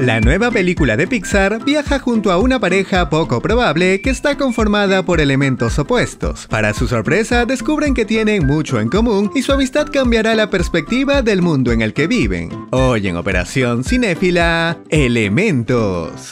La nueva película de Pixar viaja junto a una pareja poco probable que está conformada por elementos opuestos. Para su sorpresa, descubren que tienen mucho en común y su amistad cambiará la perspectiva del mundo en el que viven. Hoy en Operación Cinéfila, Elementos.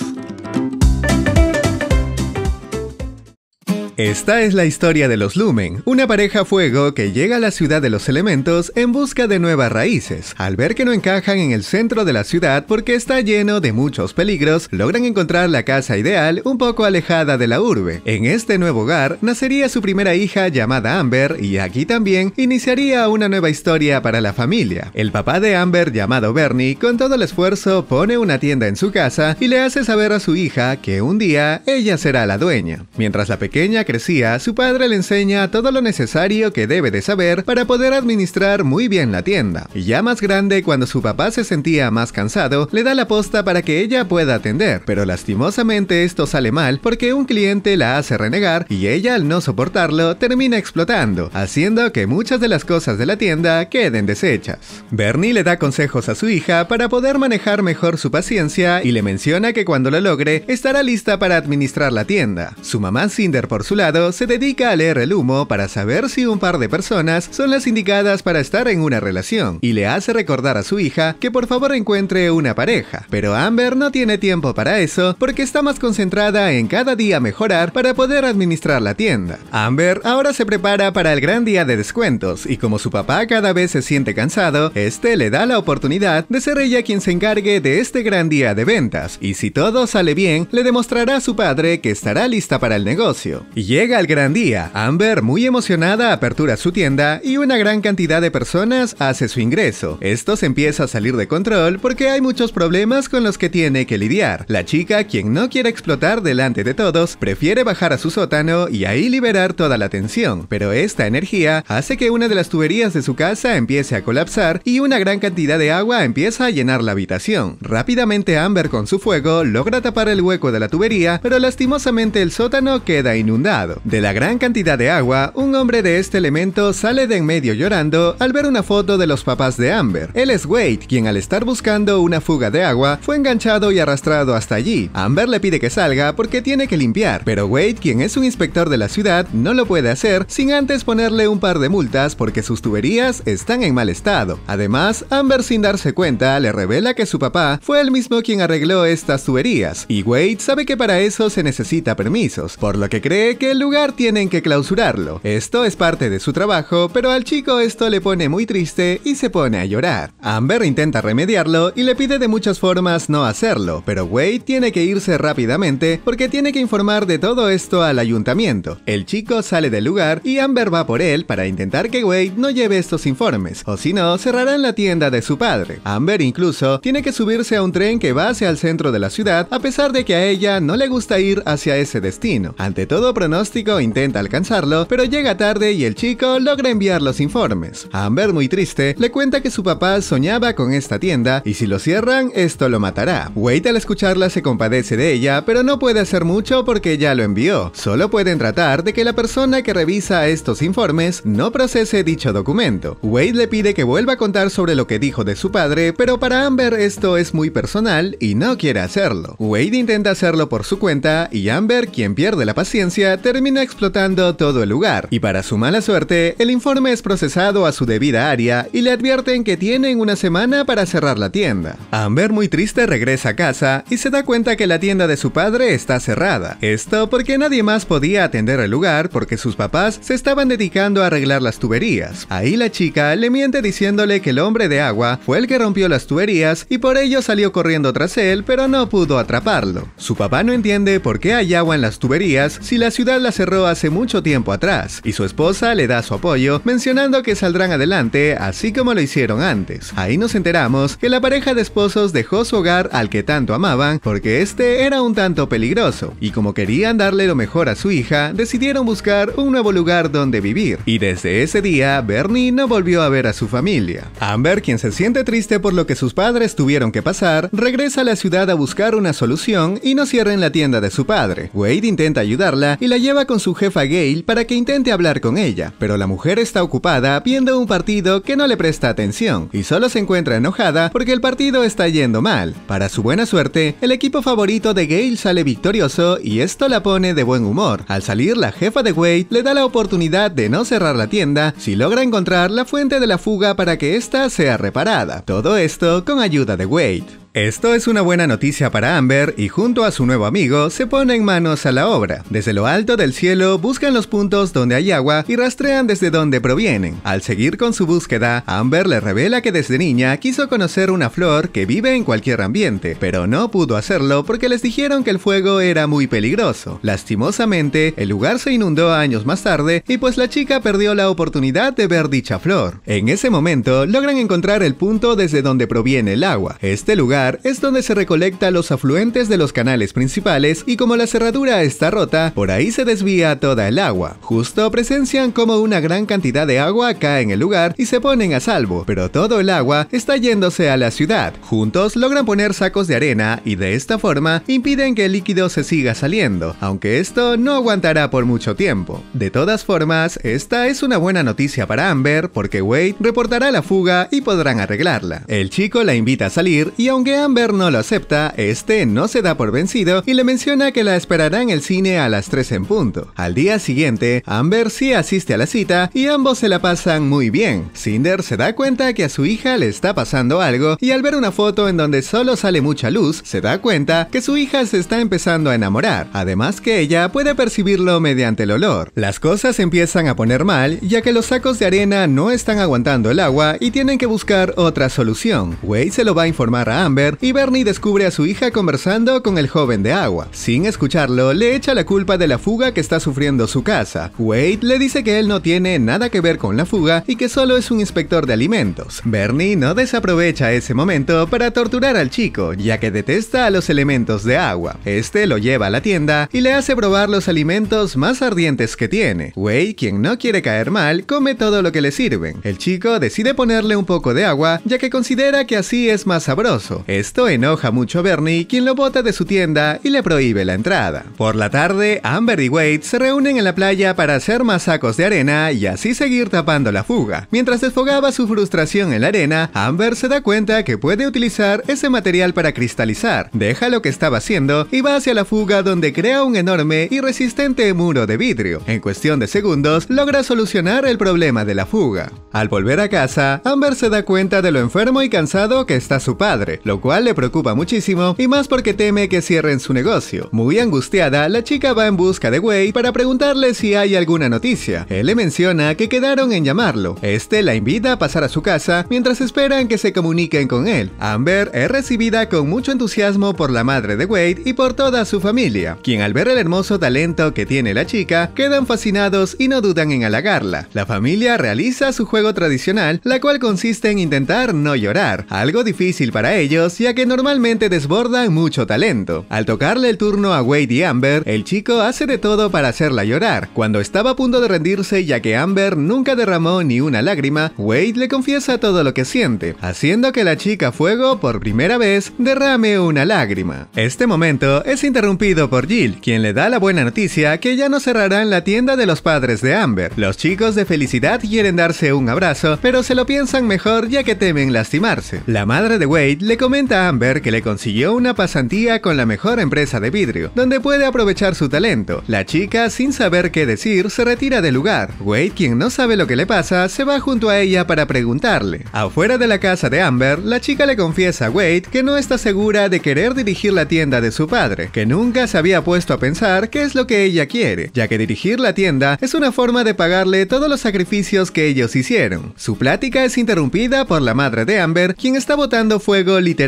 Esta es la historia de los Lumen, una pareja fuego que llega a la ciudad de los elementos en busca de nuevas raíces. Al ver que no encajan en el centro de la ciudad porque está lleno de muchos peligros, logran encontrar la casa ideal un poco alejada de la urbe. En este nuevo hogar nacería su primera hija llamada Amber y aquí también iniciaría una nueva historia para la familia. El papá de Amber llamado Bernie con todo el esfuerzo pone una tienda en su casa y le hace saber a su hija que un día ella será la dueña. Mientras la pequeña crecía, su padre le enseña todo lo necesario que debe de saber para poder administrar muy bien la tienda. Y ya más grande, cuando su papá se sentía más cansado, le da la posta para que ella pueda atender, pero lastimosamente esto sale mal porque un cliente la hace renegar y ella al no soportarlo termina explotando, haciendo que muchas de las cosas de la tienda queden deshechas. Bernie le da consejos a su hija para poder manejar mejor su paciencia y le menciona que cuando lo logre estará lista para administrar la tienda. Su mamá Cinder por su lado, se dedica a leer el humo para saber si un par de personas son las indicadas para estar en una relación y le hace recordar a su hija que por favor encuentre una pareja. Pero Amber no tiene tiempo para eso porque está más concentrada en cada día mejorar para poder administrar la tienda. Amber ahora se prepara para el gran día de descuentos y como su papá cada vez se siente cansado, este le da la oportunidad de ser ella quien se encargue de este gran día de ventas y si todo sale bien, le demostrará a su padre que estará lista para el negocio llega el gran día. Amber, muy emocionada, apertura su tienda y una gran cantidad de personas hace su ingreso. Esto se empieza a salir de control porque hay muchos problemas con los que tiene que lidiar. La chica, quien no quiere explotar delante de todos, prefiere bajar a su sótano y ahí liberar toda la tensión, pero esta energía hace que una de las tuberías de su casa empiece a colapsar y una gran cantidad de agua empieza a llenar la habitación. Rápidamente Amber con su fuego logra tapar el hueco de la tubería, pero lastimosamente el sótano queda inundado de la gran cantidad de agua, un hombre de este elemento sale de en medio llorando al ver una foto de los papás de Amber. Él es Wade, quien al estar buscando una fuga de agua, fue enganchado y arrastrado hasta allí. Amber le pide que salga porque tiene que limpiar, pero Wade, quien es un inspector de la ciudad, no lo puede hacer sin antes ponerle un par de multas porque sus tuberías están en mal estado. Además, Amber sin darse cuenta le revela que su papá fue el mismo quien arregló estas tuberías, y Wade sabe que para eso se necesita permisos, por lo que cree que el lugar tienen que clausurarlo. Esto es parte de su trabajo, pero al chico esto le pone muy triste y se pone a llorar. Amber intenta remediarlo y le pide de muchas formas no hacerlo, pero Wade tiene que irse rápidamente porque tiene que informar de todo esto al ayuntamiento. El chico sale del lugar y Amber va por él para intentar que Wade no lleve estos informes, o si no, cerrarán la tienda de su padre. Amber incluso tiene que subirse a un tren que va hacia el centro de la ciudad, a pesar de que a ella no le gusta ir hacia ese destino. Ante todo, pronóstico intenta alcanzarlo, pero llega tarde y el chico logra enviar los informes. Amber, muy triste, le cuenta que su papá soñaba con esta tienda y si lo cierran, esto lo matará. Wade al escucharla se compadece de ella, pero no puede hacer mucho porque ya lo envió. Solo pueden tratar de que la persona que revisa estos informes no procese dicho documento. Wade le pide que vuelva a contar sobre lo que dijo de su padre, pero para Amber esto es muy personal y no quiere hacerlo. Wade intenta hacerlo por su cuenta y Amber, quien pierde la paciencia, termina explotando todo el lugar, y para su mala suerte, el informe es procesado a su debida área y le advierten que tienen una semana para cerrar la tienda. Amber muy triste regresa a casa y se da cuenta que la tienda de su padre está cerrada. Esto porque nadie más podía atender el lugar porque sus papás se estaban dedicando a arreglar las tuberías. Ahí la chica le miente diciéndole que el hombre de agua fue el que rompió las tuberías y por ello salió corriendo tras él, pero no pudo atraparlo. Su papá no entiende por qué hay agua en las tuberías si la ciudad la cerró hace mucho tiempo atrás y su esposa le da su apoyo mencionando que saldrán adelante así como lo hicieron antes. Ahí nos enteramos que la pareja de esposos dejó su hogar al que tanto amaban porque este era un tanto peligroso y como querían darle lo mejor a su hija decidieron buscar un nuevo lugar donde vivir y desde ese día Bernie no volvió a ver a su familia. Amber, quien se siente triste por lo que sus padres tuvieron que pasar, regresa a la ciudad a buscar una solución y no cierra en la tienda de su padre. Wade intenta ayudarla y la lleva con su jefa Gail para que intente hablar con ella, pero la mujer está ocupada viendo un partido que no le presta atención y solo se encuentra enojada porque el partido está yendo mal. Para su buena suerte, el equipo favorito de Gail sale victorioso y esto la pone de buen humor. Al salir, la jefa de Wade le da la oportunidad de no cerrar la tienda si logra encontrar la fuente de la fuga para que ésta sea reparada. Todo esto con ayuda de Wade. Esto es una buena noticia para Amber y junto a su nuevo amigo se ponen manos a la obra. Desde lo alto del cielo buscan los puntos donde hay agua y rastrean desde donde provienen. Al seguir con su búsqueda, Amber le revela que desde niña quiso conocer una flor que vive en cualquier ambiente, pero no pudo hacerlo porque les dijeron que el fuego era muy peligroso. Lastimosamente, el lugar se inundó años más tarde y pues la chica perdió la oportunidad de ver dicha flor. En ese momento, logran encontrar el punto desde donde proviene el agua. Este lugar es donde se recolecta los afluentes de los canales principales y como la cerradura está rota, por ahí se desvía toda el agua. Justo presencian como una gran cantidad de agua cae en el lugar y se ponen a salvo, pero todo el agua está yéndose a la ciudad. Juntos logran poner sacos de arena y de esta forma impiden que el líquido se siga saliendo, aunque esto no aguantará por mucho tiempo. De todas formas, esta es una buena noticia para Amber porque Wade reportará la fuga y podrán arreglarla. El chico la invita a salir y aunque Amber no lo acepta, este no se da por vencido y le menciona que la esperará en el cine a las 3 en punto. Al día siguiente, Amber sí asiste a la cita y ambos se la pasan muy bien. Cinder se da cuenta que a su hija le está pasando algo y al ver una foto en donde solo sale mucha luz, se da cuenta que su hija se está empezando a enamorar, además que ella puede percibirlo mediante el olor. Las cosas empiezan a poner mal ya que los sacos de arena no están aguantando el agua y tienen que buscar otra solución. Wade se lo va a informar a Amber y Bernie descubre a su hija conversando con el joven de agua. Sin escucharlo, le echa la culpa de la fuga que está sufriendo su casa. Wade le dice que él no tiene nada que ver con la fuga y que solo es un inspector de alimentos. Bernie no desaprovecha ese momento para torturar al chico, ya que detesta a los elementos de agua. Este lo lleva a la tienda y le hace probar los alimentos más ardientes que tiene. Wade, quien no quiere caer mal, come todo lo que le sirven. El chico decide ponerle un poco de agua, ya que considera que así es más sabroso. Esto enoja mucho a Bernie, quien lo bota de su tienda y le prohíbe la entrada. Por la tarde, Amber y Wade se reúnen en la playa para hacer más sacos de arena y así seguir tapando la fuga. Mientras desfogaba su frustración en la arena, Amber se da cuenta que puede utilizar ese material para cristalizar, deja lo que estaba haciendo y va hacia la fuga donde crea un enorme y resistente muro de vidrio. En cuestión de segundos, logra solucionar el problema de la fuga. Al volver a casa, Amber se da cuenta de lo enfermo y cansado que está su padre, lo cual le preocupa muchísimo y más porque teme que cierren su negocio. Muy angustiada, la chica va en busca de Wade para preguntarle si hay alguna noticia. Él le menciona que quedaron en llamarlo. Este la invita a pasar a su casa mientras esperan que se comuniquen con él. Amber es recibida con mucho entusiasmo por la madre de Wade y por toda su familia, quien al ver el hermoso talento que tiene la chica, quedan fascinados y no dudan en halagarla. La familia realiza su juego tradicional, la cual consiste en intentar no llorar, algo difícil para ellos ya que normalmente desborda mucho talento. Al tocarle el turno a Wade y Amber, el chico hace de todo para hacerla llorar. Cuando estaba a punto de rendirse, ya que Amber nunca derramó ni una lágrima, Wade le confiesa todo lo que siente, haciendo que la chica fuego por primera vez derrame una lágrima. Este momento es interrumpido por Jill, quien le da la buena noticia que ya no cerrarán la tienda de los padres de Amber. Los chicos de felicidad quieren darse un abrazo, pero se lo piensan mejor ya que temen lastimarse. La madre de Wade le comenta a Amber que le consiguió una pasantía con la mejor empresa de vidrio, donde puede aprovechar su talento. La chica, sin saber qué decir, se retira del lugar. Wade, quien no sabe lo que le pasa, se va junto a ella para preguntarle. Afuera de la casa de Amber, la chica le confiesa a Wade que no está segura de querer dirigir la tienda de su padre, que nunca se había puesto a pensar qué es lo que ella quiere, ya que dirigir la tienda es una forma de pagarle todos los sacrificios que ellos hicieron. Su plática es interrumpida por la madre de Amber, quien está botando fuego literalmente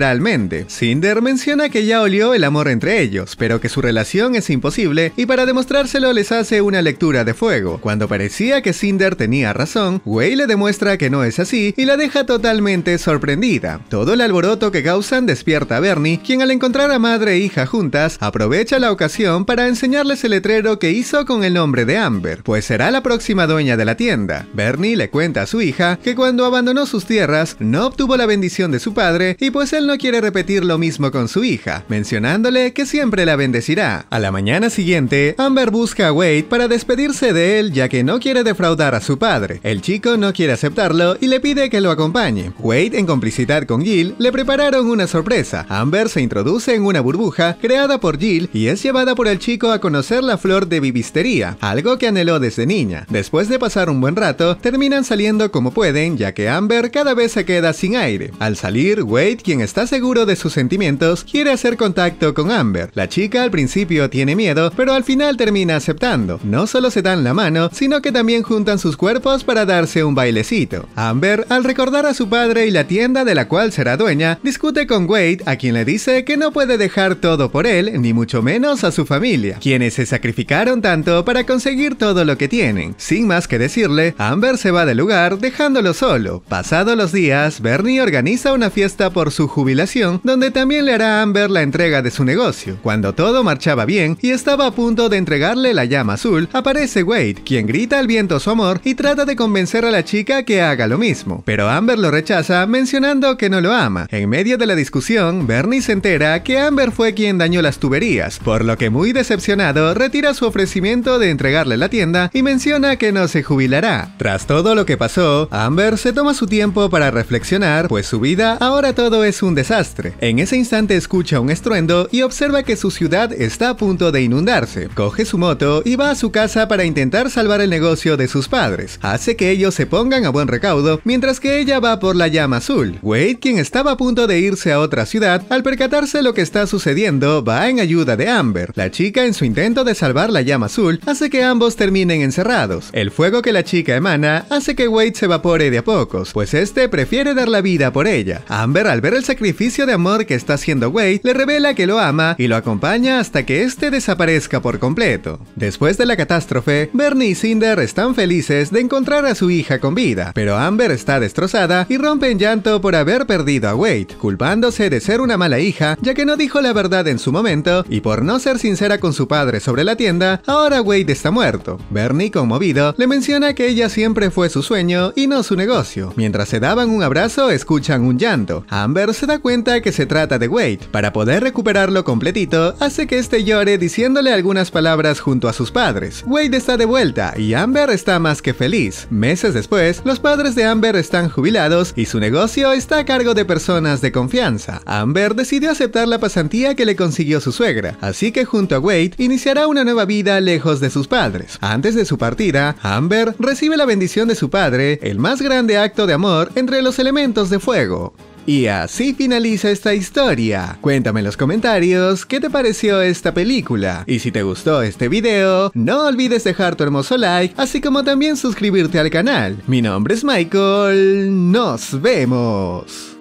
Cinder menciona que ya olió el amor entre ellos, pero que su relación es imposible y para demostrárselo les hace una lectura de fuego. Cuando parecía que Cinder tenía razón, Wei le demuestra que no es así y la deja totalmente sorprendida. Todo el alboroto que causan despierta a Bernie, quien al encontrar a madre e hija juntas, aprovecha la ocasión para enseñarles el letrero que hizo con el nombre de Amber, pues será la próxima dueña de la tienda. Bernie le cuenta a su hija que cuando abandonó sus tierras no obtuvo la bendición de su padre y pues él no quiere repetir lo mismo con su hija, mencionándole que siempre la bendecirá. A la mañana siguiente, Amber busca a Wade para despedirse de él ya que no quiere defraudar a su padre. El chico no quiere aceptarlo y le pide que lo acompañe. Wade, en complicidad con Jill, le prepararon una sorpresa. Amber se introduce en una burbuja creada por Jill y es llevada por el chico a conocer la flor de vivistería, algo que anheló desde niña. Después de pasar un buen rato, terminan saliendo como pueden ya que Amber cada vez se queda sin aire. Al salir, Wade, quien es está seguro de sus sentimientos, quiere hacer contacto con Amber. La chica al principio tiene miedo, pero al final termina aceptando. No solo se dan la mano, sino que también juntan sus cuerpos para darse un bailecito. Amber, al recordar a su padre y la tienda de la cual será dueña, discute con Wade, a quien le dice que no puede dejar todo por él, ni mucho menos a su familia, quienes se sacrificaron tanto para conseguir todo lo que tienen. Sin más que decirle, Amber se va del lugar dejándolo solo. Pasados los días, Bernie organiza una fiesta por su jubilación, donde también le hará a Amber la entrega de su negocio. Cuando todo marchaba bien y estaba a punto de entregarle la llama azul, aparece Wade, quien grita al viento su amor y trata de convencer a la chica que haga lo mismo. Pero Amber lo rechaza mencionando que no lo ama. En medio de la discusión, Bernie se entera que Amber fue quien dañó las tuberías, por lo que muy decepcionado retira su ofrecimiento de entregarle la tienda y menciona que no se jubilará. Tras todo lo que pasó, Amber se toma su tiempo para reflexionar, pues su vida ahora todo es un desastre. En ese instante escucha un estruendo y observa que su ciudad está a punto de inundarse. Coge su moto y va a su casa para intentar salvar el negocio de sus padres. Hace que ellos se pongan a buen recaudo, mientras que ella va por la llama azul. Wade, quien estaba a punto de irse a otra ciudad, al percatarse lo que está sucediendo, va en ayuda de Amber. La chica en su intento de salvar la llama azul hace que ambos terminen encerrados. El fuego que la chica emana hace que Wade se evapore de a pocos, pues este prefiere dar la vida por ella. Amber al ver el sacrificio de amor que está haciendo Wade, le revela que lo ama y lo acompaña hasta que este desaparezca por completo. Después de la catástrofe, Bernie y Cinder están felices de encontrar a su hija con vida, pero Amber está destrozada y rompe en llanto por haber perdido a Wade, culpándose de ser una mala hija ya que no dijo la verdad en su momento y por no ser sincera con su padre sobre la tienda, ahora Wade está muerto. Bernie, conmovido, le menciona que ella siempre fue su sueño y no su negocio. Mientras se daban un abrazo, escuchan un llanto. Amber se da cuenta que se trata de Wade. Para poder recuperarlo completito, hace que este llore diciéndole algunas palabras junto a sus padres. Wade está de vuelta y Amber está más que feliz. Meses después, los padres de Amber están jubilados y su negocio está a cargo de personas de confianza. Amber decidió aceptar la pasantía que le consiguió su suegra, así que junto a Wade iniciará una nueva vida lejos de sus padres. Antes de su partida, Amber recibe la bendición de su padre, el más grande acto de amor entre los elementos de fuego. Y así finaliza esta historia. Cuéntame en los comentarios qué te pareció esta película. Y si te gustó este video, no olvides dejar tu hermoso like, así como también suscribirte al canal. Mi nombre es Michael, nos vemos.